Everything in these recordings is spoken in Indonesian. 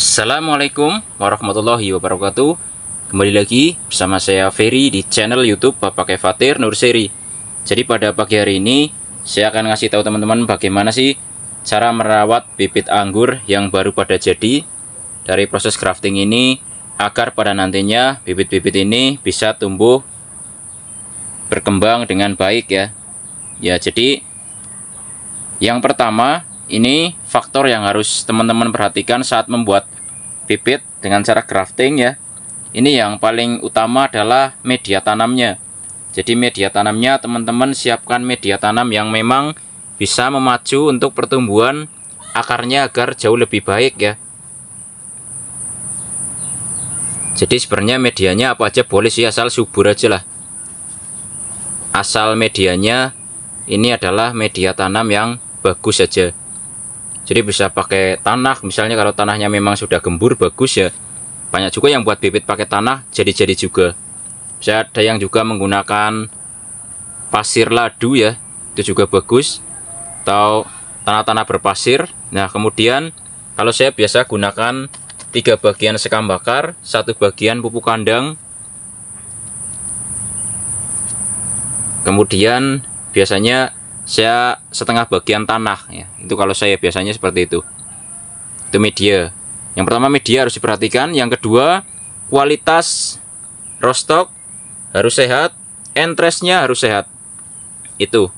Assalamualaikum warahmatullahi wabarakatuh Kembali lagi bersama saya Ferry di channel Youtube Bapak Kefatir Seri Jadi pada pagi hari ini Saya akan ngasih tahu teman-teman bagaimana sih Cara merawat bibit anggur yang baru pada jadi Dari proses grafting ini Agar pada nantinya bibit-bibit ini bisa tumbuh Berkembang dengan baik ya Ya jadi Yang pertama ini faktor yang harus teman-teman perhatikan saat membuat bibit dengan cara grafting ya. Ini yang paling utama adalah media tanamnya. Jadi media tanamnya teman-teman siapkan media tanam yang memang bisa memacu untuk pertumbuhan akarnya agar jauh lebih baik ya. Jadi sebenarnya medianya apa aja boleh sih asal subur aja lah. Asal medianya ini adalah media tanam yang bagus saja. Jadi bisa pakai tanah, misalnya kalau tanahnya memang sudah gembur bagus ya. Banyak juga yang buat bibit pakai tanah jadi-jadi juga. Bisa ada yang juga menggunakan pasir ladu ya, itu juga bagus. Atau tanah-tanah berpasir. Nah, kemudian kalau saya biasa gunakan tiga bagian sekam bakar, satu bagian pupuk kandang. Kemudian biasanya saya setengah bagian tanah ya. Itu kalau saya biasanya seperti itu. Itu media. Yang pertama media harus diperhatikan, yang kedua kualitas rostok harus sehat, entresnya harus sehat. Itu.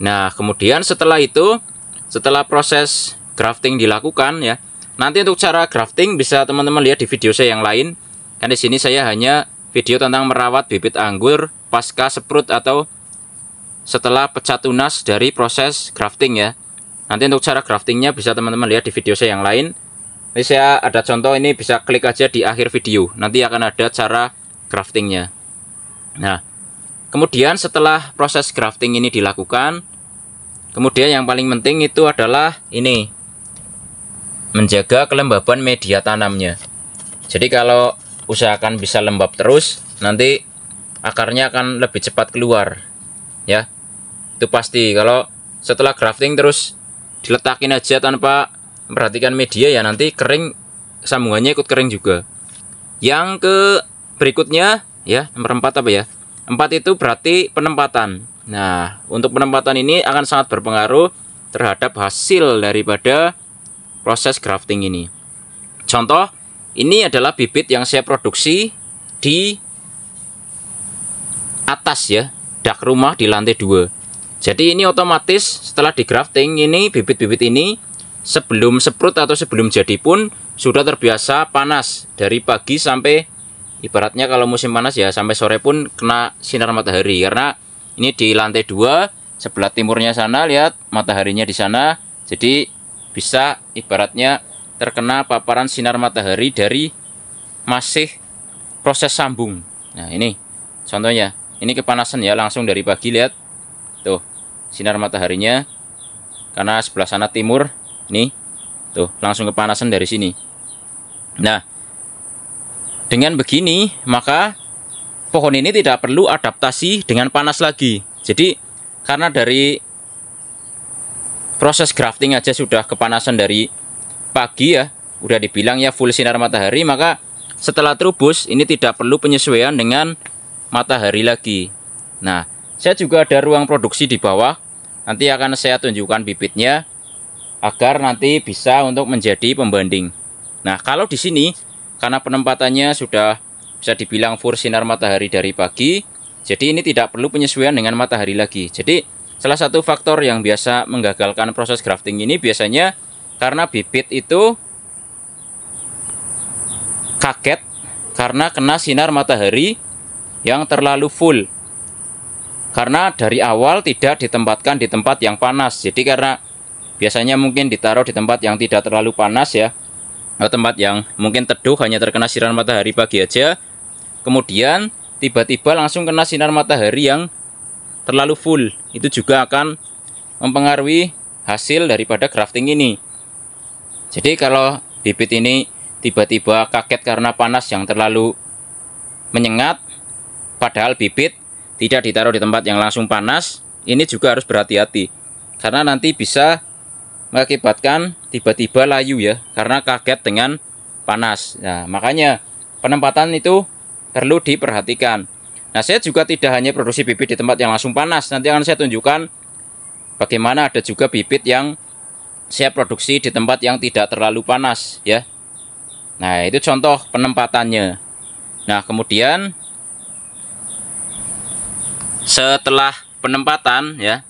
Nah, kemudian setelah itu, setelah proses grafting dilakukan ya. Nanti untuk cara grafting bisa teman-teman lihat di video saya yang lain. Kan di sini saya hanya video tentang merawat bibit anggur pasca seprut atau setelah pecah tunas dari proses grafting ya. Nanti untuk cara graftingnya bisa teman-teman lihat di video saya yang lain. Ini saya ada contoh ini bisa klik aja di akhir video. Nanti akan ada cara graftingnya. Nah, kemudian setelah proses grafting ini dilakukan, kemudian yang paling penting itu adalah ini menjaga kelembaban media tanamnya. Jadi kalau usahakan bisa lembab terus, nanti akarnya akan lebih cepat keluar. Ya, itu pasti kalau setelah grafting terus diletakin aja tanpa memperhatikan media ya nanti kering sambungannya ikut kering juga yang ke berikutnya ya nomor 4 apa ya empat itu berarti penempatan nah untuk penempatan ini akan sangat berpengaruh terhadap hasil daripada proses grafting ini contoh ini adalah bibit yang saya produksi di atas ya dak rumah di lantai 2 jadi ini otomatis setelah di grafting ini bibit-bibit ini sebelum seprut atau sebelum jadi pun sudah terbiasa panas dari pagi sampai ibaratnya kalau musim panas ya sampai sore pun kena sinar matahari karena ini di lantai dua sebelah timurnya sana lihat mataharinya di sana jadi bisa ibaratnya terkena paparan sinar matahari dari masih proses sambung nah ini contohnya ini kepanasan ya langsung dari pagi lihat tuh sinar mataharinya karena sebelah sana timur nih tuh langsung kepanasan dari sini nah dengan begini maka pohon ini tidak perlu adaptasi dengan panas lagi jadi karena dari proses grafting aja sudah kepanasan dari pagi ya udah dibilang ya full sinar matahari maka setelah trubus ini tidak perlu penyesuaian dengan matahari lagi nah saya juga ada ruang produksi di bawah. Nanti akan saya tunjukkan bibitnya agar nanti bisa untuk menjadi pembanding. Nah, kalau di sini karena penempatannya sudah bisa dibilang full sinar matahari dari pagi, jadi ini tidak perlu penyesuaian dengan matahari lagi. Jadi, salah satu faktor yang biasa menggagalkan proses grafting ini biasanya karena bibit itu kaget karena kena sinar matahari yang terlalu full karena dari awal tidak ditempatkan di tempat yang panas. Jadi karena biasanya mungkin ditaruh di tempat yang tidak terlalu panas ya. Atau tempat yang mungkin teduh hanya terkena sinar matahari pagi aja. Kemudian tiba-tiba langsung kena sinar matahari yang terlalu full. Itu juga akan mempengaruhi hasil daripada grafting ini. Jadi kalau bibit ini tiba-tiba kaget karena panas yang terlalu menyengat padahal bibit tidak ditaruh di tempat yang langsung panas ini juga harus berhati-hati karena nanti bisa mengakibatkan tiba-tiba layu ya karena kaget dengan panas nah makanya penempatan itu perlu diperhatikan nah saya juga tidak hanya produksi bibit di tempat yang langsung panas nanti akan saya tunjukkan bagaimana ada juga bibit yang saya produksi di tempat yang tidak terlalu panas ya nah itu contoh penempatannya nah kemudian setelah penempatan ya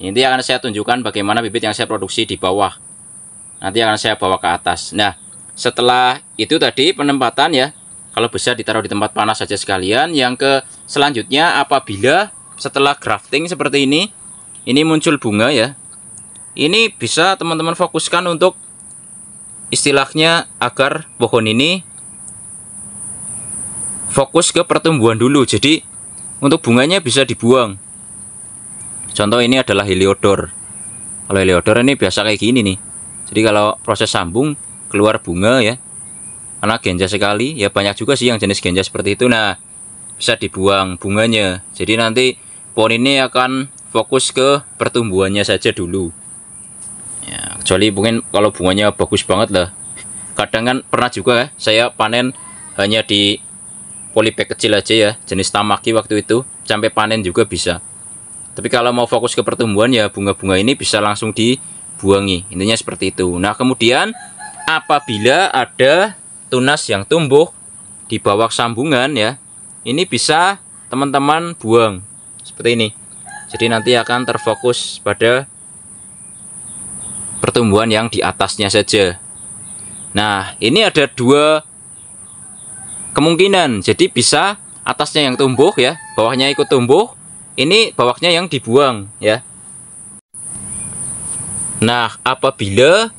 ini akan saya tunjukkan bagaimana bibit yang saya produksi di bawah nanti akan saya bawa ke atas nah setelah itu tadi penempatan ya kalau bisa ditaruh di tempat panas saja sekalian yang ke selanjutnya apabila setelah grafting seperti ini ini muncul bunga ya ini bisa teman-teman fokuskan untuk istilahnya agar pohon ini fokus ke pertumbuhan dulu jadi untuk bunganya bisa dibuang. Contoh ini adalah heliodor. Kalau heliodor ini biasa kayak gini nih. Jadi kalau proses sambung keluar bunga ya. Karena genja sekali, ya banyak juga sih yang jenis genja seperti itu. Nah, bisa dibuang bunganya. Jadi nanti pohon ini akan fokus ke pertumbuhannya saja dulu. Ya, kecuali mungkin kalau bunganya bagus banget lah. Kadang kan pernah juga ya, saya panen hanya di polybag kecil aja ya jenis tamaki waktu itu sampai panen juga bisa tapi kalau mau fokus ke pertumbuhan ya bunga-bunga ini bisa langsung dibuangi intinya seperti itu nah kemudian apabila ada tunas yang tumbuh di bawah sambungan ya ini bisa teman-teman buang seperti ini jadi nanti akan terfokus pada pertumbuhan yang di atasnya saja nah ini ada dua kemungkinan jadi bisa atasnya yang tumbuh ya bawahnya ikut tumbuh ini bawahnya yang dibuang ya nah apabila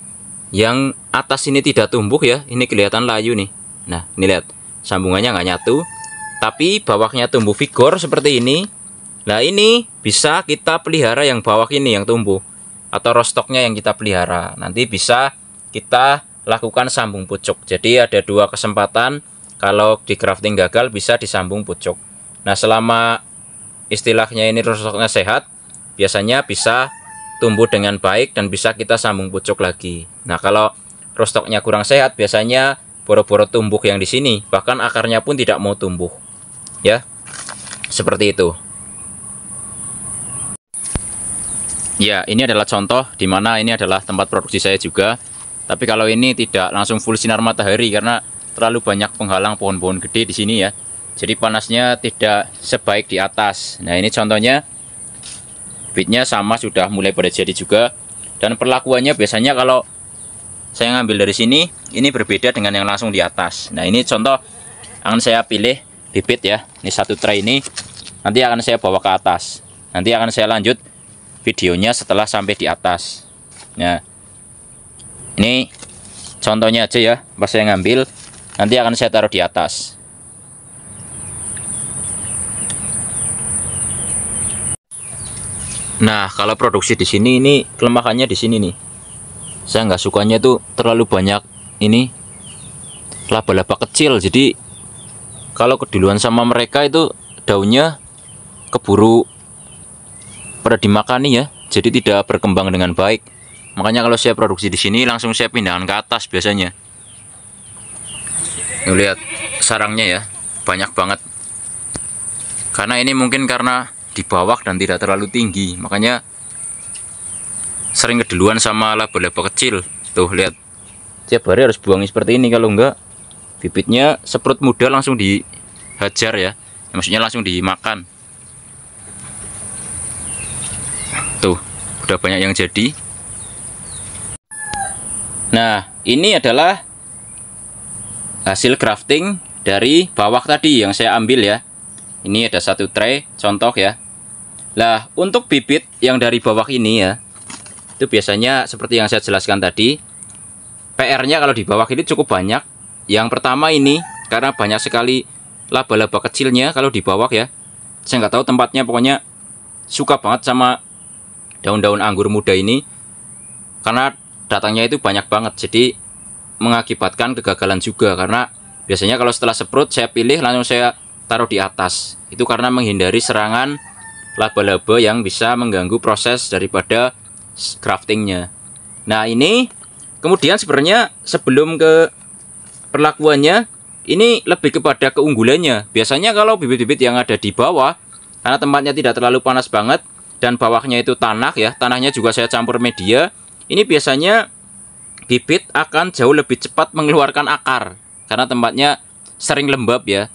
yang atas ini tidak tumbuh ya ini kelihatan layu nih nah ini lihat sambungannya nggak nyatu tapi bawahnya tumbuh vigor seperti ini nah ini bisa kita pelihara yang bawah ini yang tumbuh atau rostoknya yang kita pelihara nanti bisa kita lakukan sambung pucuk jadi ada dua kesempatan kalau di crafting gagal bisa disambung pucuk. Nah, selama istilahnya ini rusuknya sehat, biasanya bisa tumbuh dengan baik dan bisa kita sambung pucuk lagi. Nah, kalau rostoknya kurang sehat, biasanya boro-boro tumbuh yang di sini, bahkan akarnya pun tidak mau tumbuh. Ya. Seperti itu. Ya, ini adalah contoh di mana ini adalah tempat produksi saya juga. Tapi kalau ini tidak langsung full sinar matahari karena terlalu banyak penghalang pohon-pohon gede di sini ya. Jadi panasnya tidak sebaik di atas. Nah ini contohnya bitnya sama sudah mulai pada jadi juga. Dan perlakuannya biasanya kalau saya ngambil dari sini, ini berbeda dengan yang langsung di atas. Nah ini contoh akan saya pilih bibit ya. Ini satu tray ini nanti akan saya bawa ke atas. Nanti akan saya lanjut videonya setelah sampai di atas. Nah ini contohnya aja ya pas saya ngambil nanti akan saya taruh di atas Nah, kalau produksi di sini ini kelemahannya di sini nih. Saya nggak sukanya itu terlalu banyak ini laba-laba kecil. Jadi kalau keduluan sama mereka itu daunnya keburu pada dimakani ya. Jadi tidak berkembang dengan baik. Makanya kalau saya produksi di sini langsung saya pindahkan ke atas biasanya. Nih, lihat sarangnya ya, banyak banget. Karena ini mungkin karena di bawah dan tidak terlalu tinggi, makanya sering keduluan sama laba-laba kecil. Tuh, lihat. Tiap hari harus buang seperti ini kalau enggak bibitnya seprut muda langsung dihajar ya. Maksudnya langsung dimakan. Tuh, udah banyak yang jadi. Nah, ini adalah hasil crafting dari bawah tadi yang saya ambil ya. Ini ada satu tray contoh ya. Lah, untuk bibit yang dari bawah ini ya. Itu biasanya seperti yang saya jelaskan tadi. PR-nya kalau di bawah ini cukup banyak. Yang pertama ini karena banyak sekali laba-laba kecilnya kalau di bawah ya. Saya nggak tahu tempatnya pokoknya suka banget sama daun-daun anggur muda ini. Karena datangnya itu banyak banget. Jadi mengakibatkan kegagalan juga karena biasanya kalau setelah seprut saya pilih langsung saya taruh di atas itu karena menghindari serangan laba-laba yang bisa mengganggu proses daripada craftingnya nah ini kemudian sebenarnya sebelum ke perlakuannya ini lebih kepada keunggulannya biasanya kalau bibit-bibit yang ada di bawah karena tempatnya tidak terlalu panas banget dan bawahnya itu tanah ya tanahnya juga saya campur media ini biasanya bibit akan jauh lebih cepat mengeluarkan akar karena tempatnya sering lembab ya.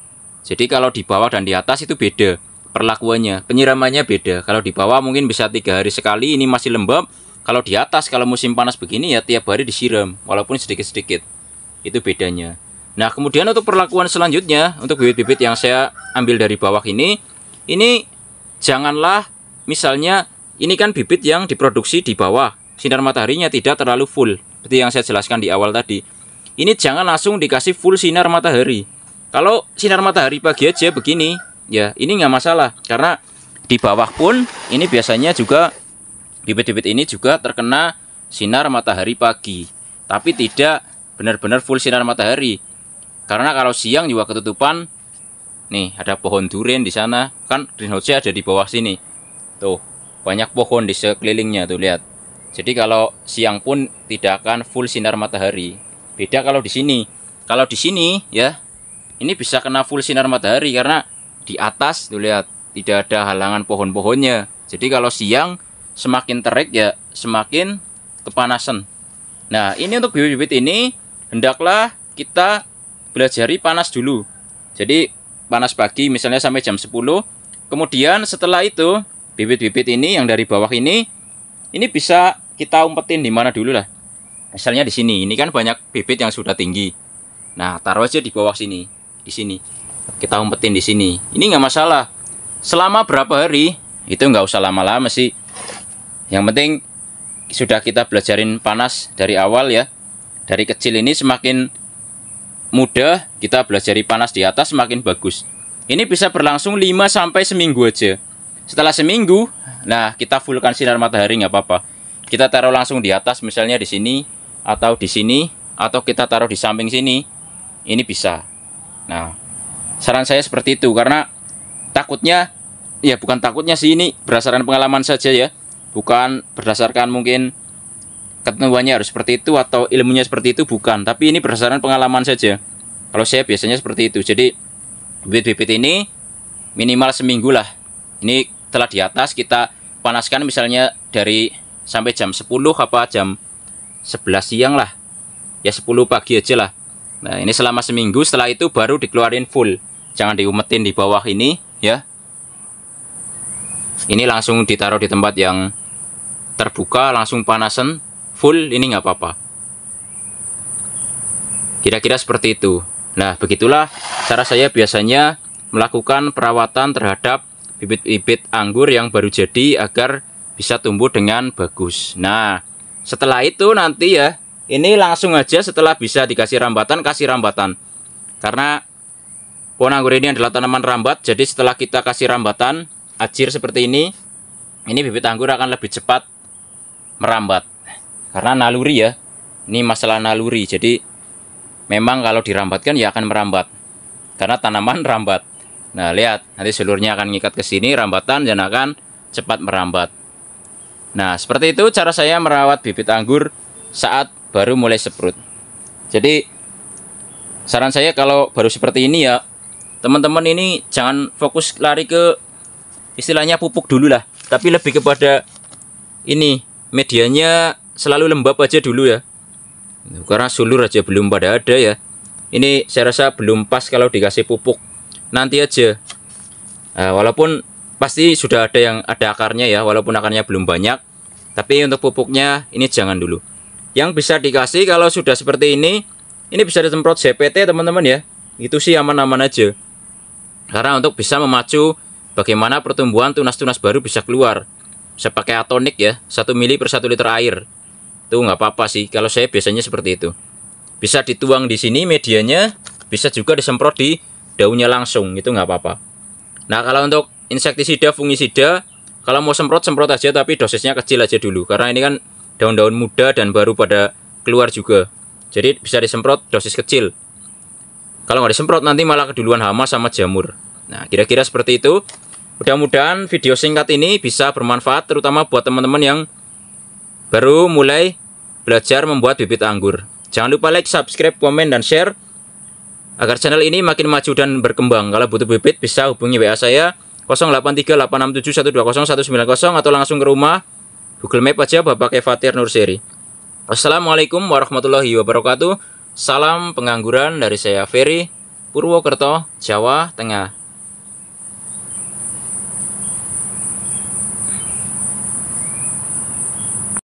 Jadi kalau di bawah dan di atas itu beda perlakuannya, penyiramannya beda. Kalau di bawah mungkin bisa tiga hari sekali ini masih lembab. Kalau di atas kalau musim panas begini ya tiap hari disiram walaupun sedikit-sedikit. Itu bedanya. Nah, kemudian untuk perlakuan selanjutnya untuk bibit-bibit yang saya ambil dari bawah ini, ini janganlah misalnya ini kan bibit yang diproduksi di bawah sinar mataharinya tidak terlalu full seperti yang saya jelaskan di awal tadi ini jangan langsung dikasih full sinar matahari kalau sinar matahari pagi aja begini ya ini nggak masalah karena di bawah pun ini biasanya juga bibit-bibit ini juga terkena sinar matahari pagi tapi tidak benar-benar full sinar matahari karena kalau siang juga ketutupan nih ada pohon durian di sana kan greenhouse ada di bawah sini tuh banyak pohon di sekelilingnya tuh lihat jadi kalau siang pun tidak akan full sinar matahari. Beda kalau di sini. Kalau di sini ya, ini bisa kena full sinar matahari karena di atas tuh lihat tidak ada halangan pohon-pohonnya. Jadi kalau siang semakin terik ya semakin kepanasan. Nah, ini untuk bibit-bibit ini hendaklah kita belajari panas dulu. Jadi panas pagi misalnya sampai jam 10. Kemudian setelah itu bibit-bibit ini yang dari bawah ini ini bisa kita umpetin di mana dulu lah. Misalnya di sini, ini kan banyak bibit yang sudah tinggi. Nah, taruh aja di bawah sini, di sini. Kita umpetin di sini. Ini nggak masalah. Selama berapa hari, itu nggak usah lama-lama sih. Yang penting sudah kita belajarin panas dari awal ya. Dari kecil ini semakin mudah kita belajari panas di atas semakin bagus. Ini bisa berlangsung 5 sampai seminggu aja. Setelah seminggu, nah kita fullkan sinar matahari nggak apa-apa kita taruh langsung di atas misalnya di sini atau di sini atau kita taruh di samping sini ini bisa nah saran saya seperti itu karena takutnya ya bukan takutnya sih ini berdasarkan pengalaman saja ya bukan berdasarkan mungkin ketentuannya harus seperti itu atau ilmunya seperti itu bukan tapi ini berdasarkan pengalaman saja kalau saya biasanya seperti itu jadi bibit-bibit ini minimal seminggu lah ini telah di atas kita panaskan misalnya dari sampai jam 10 apa jam 11 siang lah ya 10 pagi aja lah nah ini selama seminggu setelah itu baru dikeluarin full jangan diumetin di bawah ini ya ini langsung ditaruh di tempat yang terbuka langsung panasan full ini nggak apa-apa kira-kira seperti itu nah begitulah cara saya biasanya melakukan perawatan terhadap bibit-bibit anggur yang baru jadi agar bisa tumbuh dengan bagus. Nah, setelah itu nanti ya, ini langsung aja setelah bisa dikasih rambatan, kasih rambatan. Karena pohon anggur ini adalah tanaman rambat, jadi setelah kita kasih rambatan, ajir seperti ini, ini bibit anggur akan lebih cepat merambat. Karena naluri ya, ini masalah naluri, jadi memang kalau dirambatkan ya akan merambat. Karena tanaman rambat. Nah, lihat, nanti seluruhnya akan ngikat ke sini, rambatan dan akan cepat merambat. Nah, seperti itu cara saya merawat bibit anggur saat baru mulai seprut. Jadi saran saya kalau baru seperti ini ya, teman-teman ini jangan fokus lari ke istilahnya pupuk dulu lah, tapi lebih kepada ini medianya selalu lembab aja dulu ya. Karena sulur aja belum pada ada ya. Ini saya rasa belum pas kalau dikasih pupuk. Nanti aja. Nah, walaupun pasti sudah ada yang ada akarnya ya walaupun akarnya belum banyak tapi untuk pupuknya ini jangan dulu yang bisa dikasih kalau sudah seperti ini ini bisa disemprot cpt teman-teman ya itu sih aman-aman aja karena untuk bisa memacu bagaimana pertumbuhan tunas-tunas baru bisa keluar bisa pakai atonik ya 1 mili per 1 liter air itu nggak apa-apa sih kalau saya biasanya seperti itu bisa dituang di sini medianya bisa juga disemprot di daunnya langsung itu nggak apa-apa nah kalau untuk insektisida, fungisida, kalau mau semprot semprot aja tapi dosisnya kecil aja dulu karena ini kan daun-daun muda dan baru pada keluar juga. Jadi bisa disemprot dosis kecil. Kalau nggak disemprot nanti malah keduluan hama sama jamur. Nah, kira-kira seperti itu. Mudah-mudahan video singkat ini bisa bermanfaat terutama buat teman-teman yang baru mulai belajar membuat bibit anggur. Jangan lupa like, subscribe, komen, dan share agar channel ini makin maju dan berkembang. Kalau butuh bibit bisa hubungi WA saya 083867120190 atau langsung ke rumah Google Map aja Bapak Fatir Nursiri. Assalamualaikum warahmatullahi wabarakatuh. Salam pengangguran dari saya Ferry Purwokerto, Jawa Tengah.